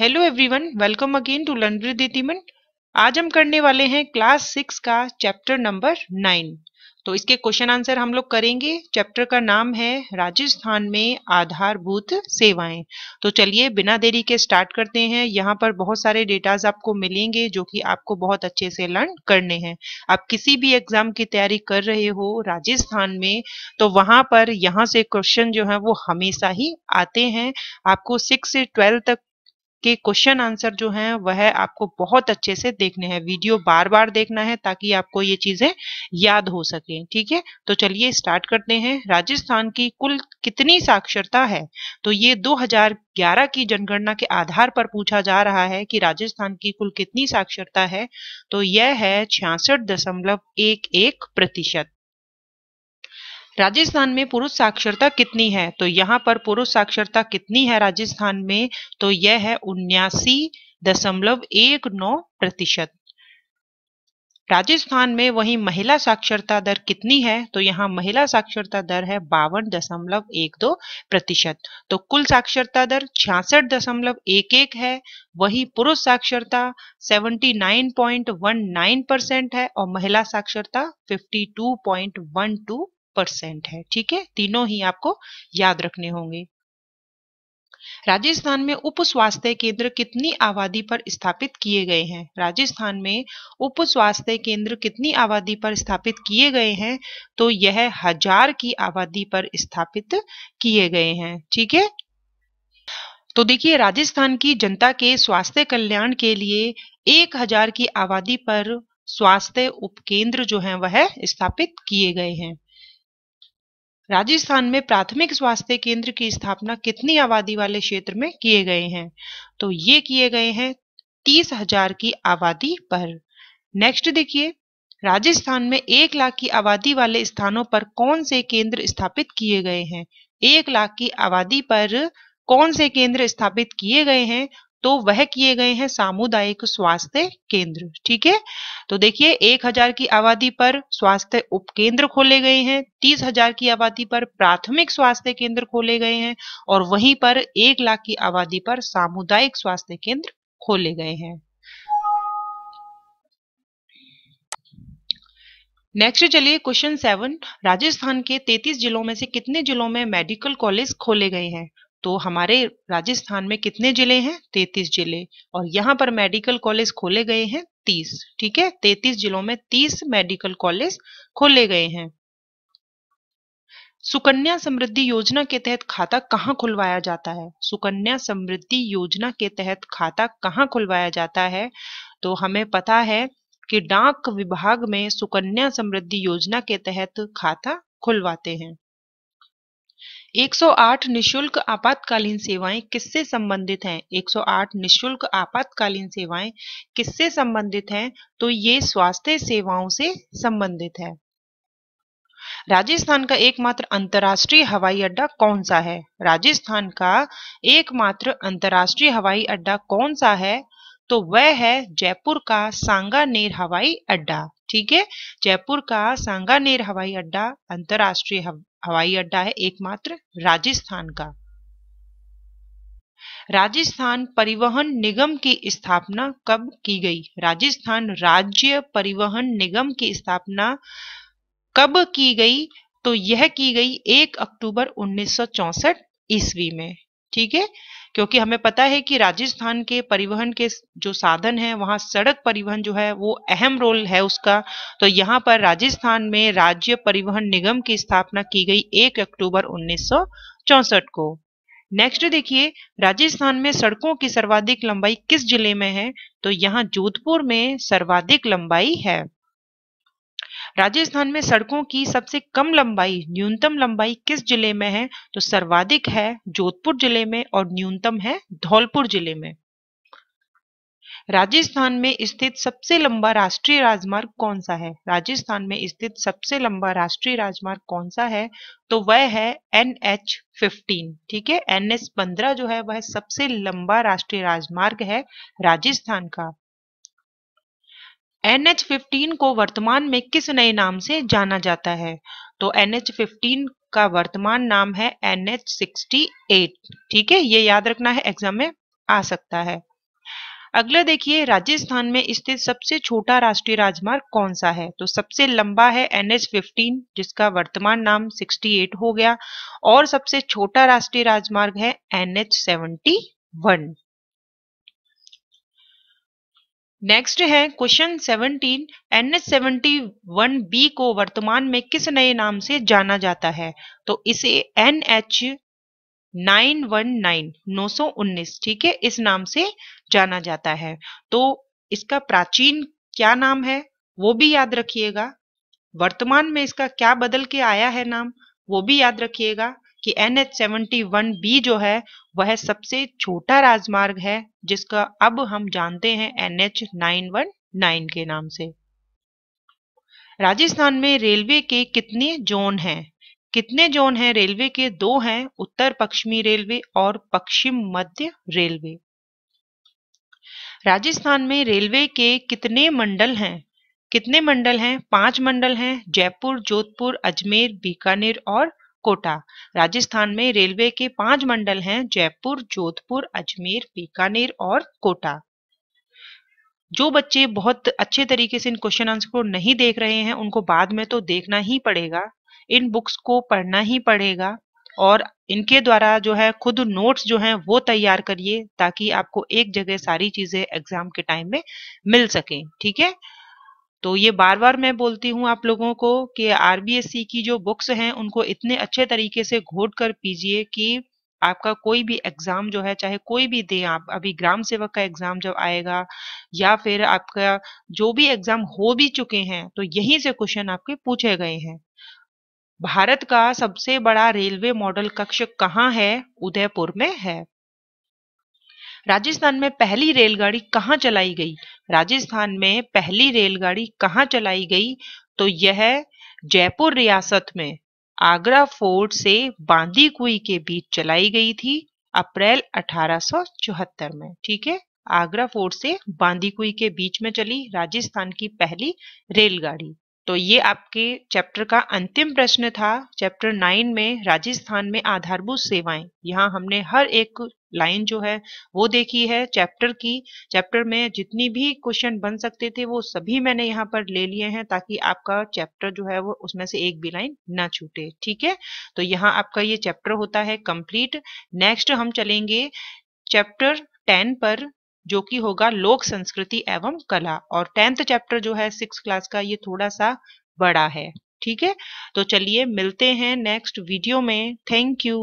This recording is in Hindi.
hello everyone welcome again to with दीतिमन आज हम करने वाले हैं क्लास सिक्स का चैप्टर नंबर नाइन तो इसके क्वेश्चन आंसर हम लोग करेंगे चैप्टर का नाम है राजस्थान में आधारभूत सेवाएं तो चलिए बिना देरी के स्टार्ट करते हैं यहाँ पर बहुत सारे डेटाज आपको मिलेंगे जो कि आपको बहुत अच्छे से लर्न करने हैं आप किसी भी एग्जाम की तैयारी कर रहे हो राजस्थान में तो वहां पर यहाँ से क्वेश्चन जो है वो हमेशा ही आते हैं आपको सिक्स से ट्वेल्व तक के क्वेश्चन आंसर जो हैं वह आपको बहुत अच्छे से देखने हैं वीडियो बार बार देखना है ताकि आपको ये चीजें याद हो सके ठीक है तो चलिए स्टार्ट करते हैं राजस्थान की कुल कितनी साक्षरता है तो ये 2011 की जनगणना के आधार पर पूछा जा रहा है कि राजस्थान की कुल कितनी साक्षरता है तो यह है छियासठ दशमलव एक एक प्रतिशत राजस्थान में पुरुष साक्षरता कितनी है तो यहाँ पर पुरुष साक्षरता कितनी है राजस्थान में तो यह है उन्यासी दशमलव एक नौ प्रतिशत राजस्थान में वही महिला साक्षरता दर कितनी है तो यहाँ महिला साक्षरता दर है बावन दशमलव एक दो प्रतिशत तो कुल साक्षरता दर छियासठ दशमलव एक एक है वही पुरुष साक्षरता seventy nine point one nine percent है और महिला साक्षरता fifty two point one two percent है ठीक है तीनों ही आपको याद रखने होंगे राजस्थान में उप स्वास्थ्य केंद्र कितनी आबादी पर स्थापित किए गए हैं राजस्थान में उप स्वास्थ्य केंद्र कितनी आबादी पर स्थापित किए गए हैं तो यह हजार की आबादी पर स्थापित किए गए हैं ठीक है तो देखिए राजस्थान की जनता के स्वास्थ्य कल्याण के लिए एक हजार की आबादी पर स्वास्थ्य उपकेंद्र जो है वह स्थापित किए गए हैं राजस्थान में प्राथमिक स्वास्थ्य केंद्र की स्थापना कितनी आबादी वाले क्षेत्र में किए गए हैं तो ये किए गए हैं तीस हजार की आबादी पर नेक्स्ट देखिए राजस्थान में एक लाख की आबादी वाले स्थानों पर कौन से केंद्र स्थापित किए गए हैं एक लाख की आबादी पर कौन से केंद्र स्थापित किए गए हैं तो वह किए गए हैं सामुदायिक स्वास्थ्य केंद्र ठीक है तो देखिए एक हजार की आबादी पर स्वास्थ्य उपकेंद्र खोले गए हैं तीस हजार की आबादी पर प्राथमिक स्वास्थ्य केंद्र खोले गए हैं और वहीं पर एक लाख की आबादी पर सामुदायिक स्वास्थ्य केंद्र खोले गए हैं नेक्स्ट चलिए क्वेश्चन सेवन राजस्थान के 33 जिलों में से कितने जिलों में मेडिकल कॉलेज खोले गए हैं तो हमारे राजस्थान में कितने जिले हैं तैतीस जिले और यहाँ पर मेडिकल कॉलेज खोले गए हैं तीस ठीक है तैतीस जिलों में तीस मेडिकल कॉलेज खोले गए हैं सुकन्या समृद्धि योजना के तहत खाता कहाँ खुलवाया जाता है सुकन्या समृद्धि योजना के तहत खाता कहाँ खुलवाया जाता है तो हमें पता है कि डाक विभाग में सुकन्या समृद्धि योजना के तहत खाता खुलवाते हैं 108 निशुल्क आपातकालीन सेवाएं किससे संबंधित हैं 108 निशुल्क आपातकालीन सेवाएं किससे संबंधित हैं तो ये स्वास्थ्य सेवाओं से संबंधित है राजस्थान का एकमात्र अंतर्राष्ट्रीय हवाई अड्डा कौन सा है राजस्थान का एकमात्र अंतर्राष्ट्रीय हवाई अड्डा कौन सा है तो वह है जयपुर का सांगानेर हवाई अड्डा ठीक है जयपुर का सांगानेर हवाई अड्डा अंतरराष्ट्रीय हवाई अड्डा है एकमात्र राजस्थान का राजस्थान परिवहन निगम की स्थापना कब की गई राजस्थान राज्य परिवहन निगम की स्थापना कब की गई तो यह की गई 1 अक्टूबर 1964 ईस्वी में ठीक है क्योंकि हमें पता है कि राजस्थान के परिवहन के जो साधन है वहां सड़क परिवहन जो है वो अहम रोल है उसका तो यहाँ पर राजस्थान में राज्य परिवहन निगम की स्थापना की गई एक अक्टूबर उन्नीस को नेक्स्ट देखिए राजस्थान में सड़कों की सर्वाधिक लंबाई किस जिले में है तो यहाँ जोधपुर में सर्वाधिक लंबाई है राजस्थान में सड़कों की सबसे कम लंबाई न्यूनतम लंबाई किस जिले में है तो सर्वाधिक है जोधपुर जिले में और न्यूनतम है धौलपुर जिले में राजस्थान में स्थित सबसे लंबा राष्ट्रीय राजमार्ग कौन सा है राजस्थान में स्थित सबसे लंबा राष्ट्रीय राजमार्ग कौन सा है तो वह है एन एच फिफ्टीन ठीक है एन एस पंद्रह जो है वह सबसे लंबा राष्ट्रीय राजमार्ग है राजस्थान का एच फिफ्टीन को वर्तमान में किस नए नाम से जाना जाता है तो एच फिफ्टीन का वर्तमान नाम है एनएच 68 ठीक है ये याद रखना है एग्जाम में आ सकता है अगला देखिए राजस्थान में स्थित सबसे छोटा राष्ट्रीय राजमार्ग कौन सा है तो सबसे लंबा है एनएच फिफ्टीन जिसका वर्तमान नाम 68 हो गया और सबसे छोटा राष्ट्रीय राजमार्ग है एनएच वन नेक्स्ट है question 17 N H one B को वर्तमान में किस नए नाम से जाना जाता है तो इसे N H nine one nine नौ सौ उन्नीस ठीक है इस नाम से जाना जाता है तो इसका प्राचीन क्या नाम है वो भी याद रखिएगा वर्तमान में इसका क्या बदल के आया है नाम वो भी याद रखिएगा कि N H seventy one B जो है वह सबसे छोटा राजमार्ग है जिसका अब हम जानते हैं N H nine one nine के नाम से राजस्थान में रेलवे के कितने जोन हैं कितने जोन हैं रेलवे के दो हैं उत्तर पश्चिमी रेलवे और पश्चिम मध्य रेलवे राजस्थान में रेलवे के कितने मंडल हैं कितने मंडल हैं पांच मंडल हैं जयपुर जोधपुर अजमेर बीकानेर और कोटा राजस्थान में रेलवे के पांच मंडल हैं जयपुर जोधपुर अजमेर बीकानेर और कोटा जो बच्चे बहुत अच्छे तरीके से इन क्वेश्चन आंसर को नहीं देख रहे हैं उनको बाद में तो देखना ही पड़ेगा इन बुक्स को पढ़ना ही पड़ेगा और इनके द्वारा जो है खुद नोट्स जो हैं वो तैयार करिए ताकि आपको एक जगह सारी चीजें एग्जाम के टाइम में मिल सके ठीक है तो ये बार बार मैं बोलती हूँ आप लोगों को कि आरबीएससी की जो बुक्स हैं उनको इतने अच्छे तरीके से घोट कर पीजिए कि आपका कोई भी एग्जाम जो है चाहे कोई भी दे आप अभी ग्राम सेवक का एग्जाम जब आएगा या फिर आपका जो भी एग्जाम हो भी चुके हैं तो यहीं से क्वेश्चन आपके पूछे गए हैं भारत का सबसे बड़ा रेलवे मॉडल कक्ष कहाँ है उदयपुर में है राजस्थान में पहली रेलगाड़ी कहाँ चलाई गई राजस्थान में पहली रेलगाड़ी कहाँ चलाई गई तो यह जयपुर रियासत में आगरा फोर्ट से बांदीकुई के बीच चलाई गई थी अप्रैल 1874 में ठीक है आगरा फोर्ट से बांदीकुई के बीच में चली राजस्थान की पहली रेलगाड़ी तो ये आपके चैप्टर का अंतिम प्रश्न था चैप्टर नाइन में राजस्थान में आधारभूत सेवाएं यहाँ हमने हर एक लाइन जो है वो देखी है चैप्टर की चैप्टर में जितनी भी क्वेश्चन बन सकते थे वो सभी मैंने यहाँ पर ले लिए हैं ताकि आपका चैप्टर जो है वो उसमें से एक भी लाइन ना छूटे ठीक है तो यहाँ आपका ये चैप्टर होता है कंप्लीट नेक्स्ट हम चलेंगे चैप्टर टेन पर जो कि होगा लोक संस्कृति एवं कला और टेंथ चैप्टर जो है सिक्स क्लास का ये थोड़ा सा बड़ा है ठीक है तो चलिए मिलते हैं नेक्स्ट वीडियो में थैंक यू